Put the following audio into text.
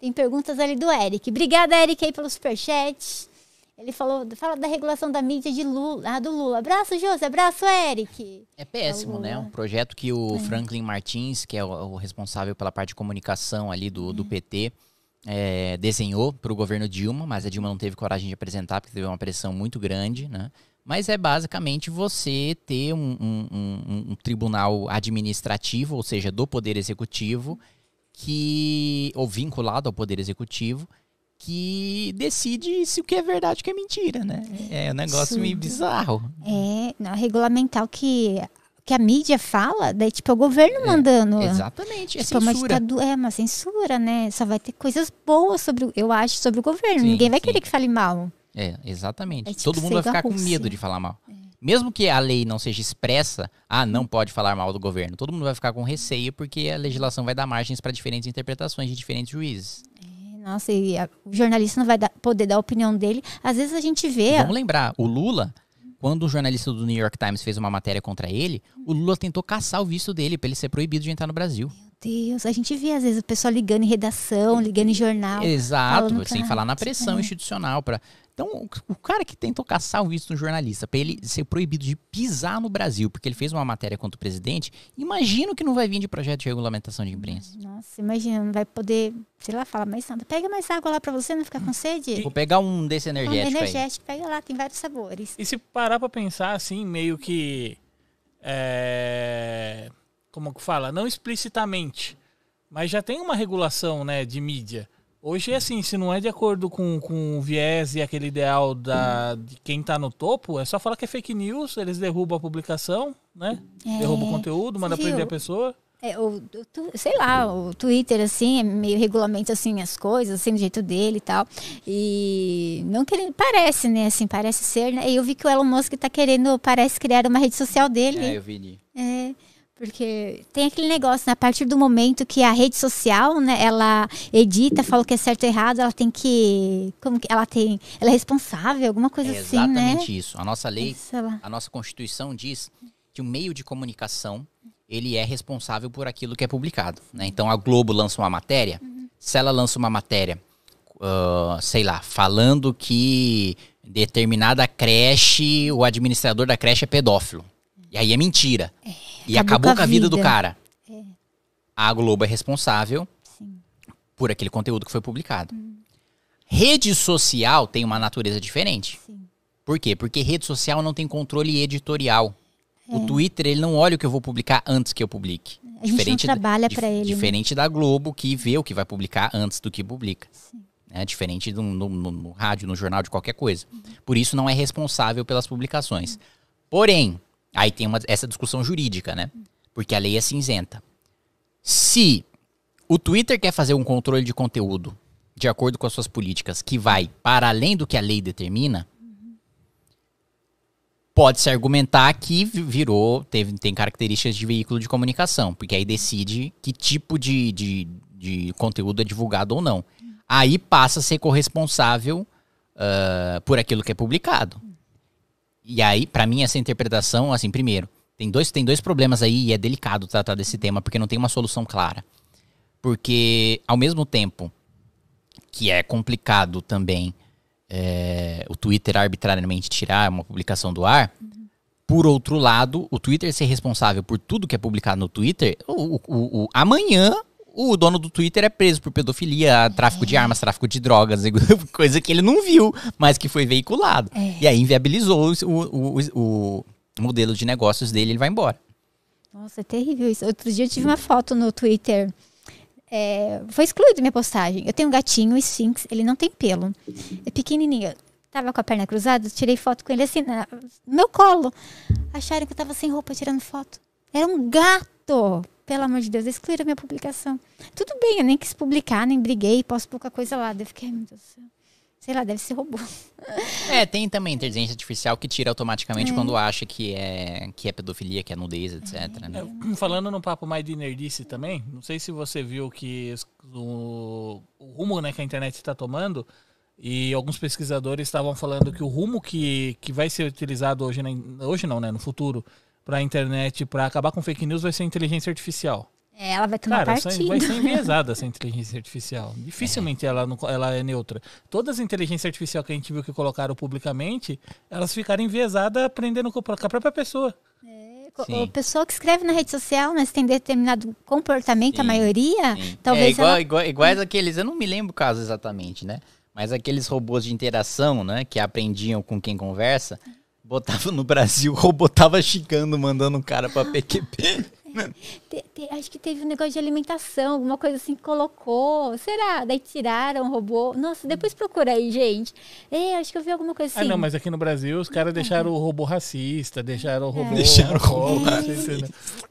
Tem perguntas ali do Eric. Obrigada, Eric, aí pelo superchat. Ele falou, fala da regulação da mídia de Lula, ah, do Lula. Abraço, José, abraço, Eric. É péssimo, né? Um projeto que o é. Franklin Martins, que é o, o, responsável pela parte de comunicação ali do, do uhum. PT, é, desenhou para o governo Dilma, mas a Dilma não teve coragem de apresentar, porque teve uma pressão muito grande, né? mas é basicamente você ter um, um, um, um, tribunal administrativo, ou seja, do Poder Executivo, que ou vinculado ao poder executivo que decide se o que é verdade o que é mentira, né? É um negócio Sim. meio bizarro. É, não, é regulamentar o que que a mídia fala, daí tipo é o governo é, mandando. É, exatamente, tipo, é censura. Uma é uma censura, né? Só vai ter coisas boas sobre, eu acho, sobre o governo. Sim, Ninguém vai sim. querer que fale mal. É, exatamente. É, tipo, Todo mundo vai ficar com medo de falar mal. É mesmo que a lei não seja expressa, ah, não uhum. pode falar mal do governo, todo mundo vai ficar com receio porque a legislação vai dar margens para diferentes interpretações de diferentes juízes. É, nossa, e a, o jornalista não vai dar, poder dar a opinião dele. Às vezes a gente vê. Vamos lembrar, o Lula, quando o jornalista do New York Times fez uma matéria contra ele, o Lula tentou caçar o visto dele para ele ser proibido de entrar no Brasil. Deus, a gente vê às vezes o pessoal ligando em redação, ligando em jornal. Exato, sem falar na pressão é. institucional para então, o cara que tentou caçar o visto no jornalista para ele ser proibido de pisar no Brasil, porque ele fez uma matéria contra o presidente, imagino que não vai vir de projeto de regulamentação de imprensa. Nossa, imagina, não vai poder, sei lá, falar mais nada. Pega mais água lá para você não ficar com sede. Vou pegar um desse energético. Um energético, aí. pega lá, tem vários sabores. E se parar para pensar assim, meio que. É, como que fala? Não explicitamente, mas já tem uma regulação né, de mídia. Hoje, assim, se não é de acordo com, com o viés e aquele ideal da, de quem está no topo, é só falar que é fake news, eles derrubam a publicação, né? É, derrubam o conteúdo, manda viu? prender a pessoa. É, o, o, sei lá, o Twitter, assim, é meio regulamento, assim, as coisas, assim, do jeito dele e tal. E não que ele parece, né, assim, parece ser, né? Eu vi que o Elon Musk está querendo, parece, criar uma rede social dele. É, eu vi. É. Porque tem aquele negócio, né? A partir do momento que a rede social, né, ela edita, fala o que é certo e errado, ela tem que. Como que ela tem. Ela é responsável, alguma coisa é assim. Né? Exatamente né? isso. A nossa lei, a nossa Constituição diz que o meio de comunicação ele é responsável por aquilo que é publicado. Né? Então a Globo lança uma matéria. Uhum. Se ela lança uma matéria, uh, sei lá, falando que determinada creche, o administrador da creche é pedófilo. E aí é mentira. É. E acabou, acabou com a vida, vida do cara. É. A Globo é responsável Sim. por aquele conteúdo que foi publicado. Hum. Rede social tem uma natureza diferente. Sim. Por quê? Porque rede social não tem controle editorial. É. O Twitter, ele não olha o que eu vou publicar antes que eu publique. A gente diferente não trabalha para ele. Né? Diferente né? da Globo, que vê o que vai publicar antes do que publica. Sim. É diferente do, no, no, no, rádio, no jornal, de qualquer coisa. Uhum. Por isso, não é responsável pelas publicações. Uhum. Porém, Aí tem uma, essa discussão jurídica, né? Porque a lei é cinzenta. Se o Twitter quer fazer um controle de conteúdo de acordo com as suas políticas que vai para além do que a lei determina, pode-se argumentar que virou, teve, tem características de veículo de comunicação, porque aí decide que tipo de, de, de conteúdo é divulgado ou não. Aí passa a ser corresponsável uh, por aquilo que é publicado. E aí, para mim, essa interpretação, assim, primeiro, tem dois, tem dois problemas aí e é delicado tratar desse tema, porque não tem uma solução clara. Porque, ao mesmo tempo que é complicado também é, o Twitter arbitrariamente tirar uma publicação do ar, uhum. por outro lado, o Twitter ser responsável por tudo que é publicado no Twitter, o, o, o amanhã o dono do Twitter é preso por pedofilia, é. tráfico de é. armas, tráfico de drogas, coisa que ele não viu, mas que foi veiculado. É. E aí inviabilizou o, o, o, o modelo de negócios dele, ele vai embora. Nossa, é terrível isso. Outro dia eu tive uma foto no Twitter. É, foi excluído minha postagem. Eu tenho um gatinho, o Sphinx, ele não tem pelo. É pequenininho. tava com a perna cruzada, tirei foto com ele assim, na, no meu colo. Acharam que eu tava sem roupa tirando foto. Era um gato pelo amor de Deus, excluíram minha publicação. Tudo bem, eu nem quis publicar, nem briguei, posso pouca coisa lá. eu fiquei, meu Deus do céu. Sei lá, deve ser robô. É, tem também inteligência artificial que tira automaticamente é. quando acha que é, que é pedofilia, que é nudez, etc. É. Né? É, hum, falando no papo mais de nerdice também, não sei se você viu que o, o rumo né, que a internet está tomando, e alguns pesquisadores estavam falando que o rumo que, que vai ser utilizado hoje, hoje não, né, no futuro, para a internet para acabar com fake news vai ser inteligência artificial. É, ela vai tomar Cara, partido. vai ser enviesada essa inteligência artificial. Dificilmente é. Ela, não, ela é neutra. Todas as inteligências artificiais que a gente viu que colocaram publicamente, elas ficaram enviesadas aprendendo com a própria pessoa. É, o pessoal que escreve na rede social, mas né, tem determinado comportamento, sim, a maioria, sim. É, talvez. É igual, ela... igual, iguais aqueles, eu não me lembro o caso exatamente, né? Mas aqueles robôs de interação, né? Que aprendiam com quem conversa. Botava no Brasil, robotava xingando, mandando um cara pra PQP. te, te, acho que teve um negócio de alimentação, alguma coisa assim que colocou. Será? Daí tiraram, o robô. Nossa, depois procura aí, gente. É, acho que eu vi alguma coisa assim. Ah, não, assim. mas aqui no Brasil os caras deixaram o robô racista, deixaram o robô. É. Deixaram o robô racista.